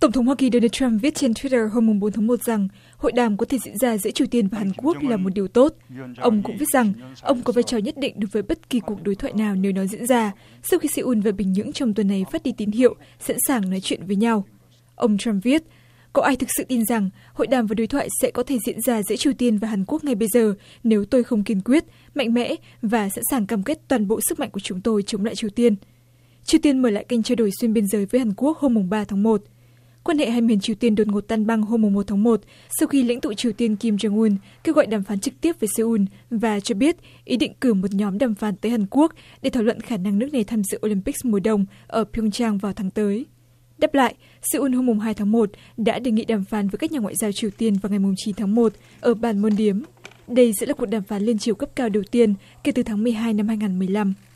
tổng thống hoa kỳ Donald Trump viết trên Twitter hôm 4 tháng 1 rằng hội đàm có thể diễn ra giữa triều tiên và hàn quốc là một điều tốt ông cũng viết rằng ông có vai trò nhất định đối với bất kỳ cuộc đối thoại nào nếu nó diễn ra sau khi Seoul và bình nhưỡng trong tuần này phát đi tín hiệu sẵn sàng nói chuyện với nhau ông Trump viết có ai thực sự tin rằng hội đàm và đối thoại sẽ có thể diễn ra giữa triều tiên và hàn quốc ngay bây giờ nếu tôi không kiên quyết mạnh mẽ và sẵn sàng cam kết toàn bộ sức mạnh của chúng tôi chống lại triều tiên triều tiên mở lại kênh trao đổi xuyên biên giới với hàn quốc hôm 3 tháng 1 quan hệ hai miền triều tiên đột ngột tan băng hôm 1 tháng 1, sau khi lãnh tụ triều tiên kim jong un kêu gọi đàm phán trực tiếp với Seoul và cho biết ý định cử một nhóm đàm phán tới hàn quốc để thảo luận khả năng nước này tham dự olympics mùa đông ở pyeongchang vào tháng tới đáp lại Seoul hôm 2 tháng 1 đã đề nghị đàm phán với các nhà ngoại giao triều tiên vào ngày 9 tháng 1 ở bàn môn điếm đây sẽ là cuộc đàm phán liên triều cấp cao đầu tiên kể từ tháng 12 năm 2015.